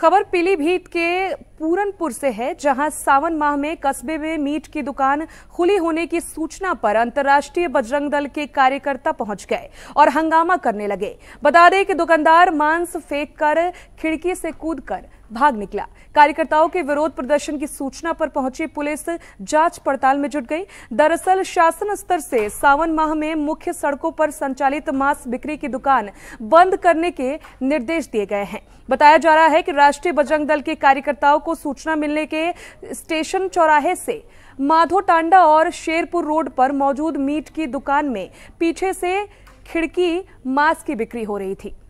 खबर पीलीभीत के पूरनपुर से है जहां सावन माह में कस्बे में मीट की दुकान खुली होने की सूचना पर अंतर्राष्ट्रीय बजरंग दल के कार्यकर्ता पहुंच गए और हंगामा करने लगे बता दें कि दुकानदार मांस फेंक कर खिड़की से कूद कर भाग निकला कार्यकर्ताओं के विरोध प्रदर्शन की सूचना पर पहुंची पुलिस जांच पड़ताल में जुट गई दरअसल शासन स्तर से सावन माह में मुख्य सड़कों पर संचालित मांस बिक्री की दुकान बंद करने के निर्देश दिए गए हैं बताया जा रहा है कि राष्ट्रीय बजरंग दल के कार्यकर्ताओं को सूचना मिलने के स्टेशन चौराहे से माधो टांडा और शेरपुर रोड पर मौजूद मीट की दुकान में पीछे से खिड़की मांस की बिक्री हो रही थी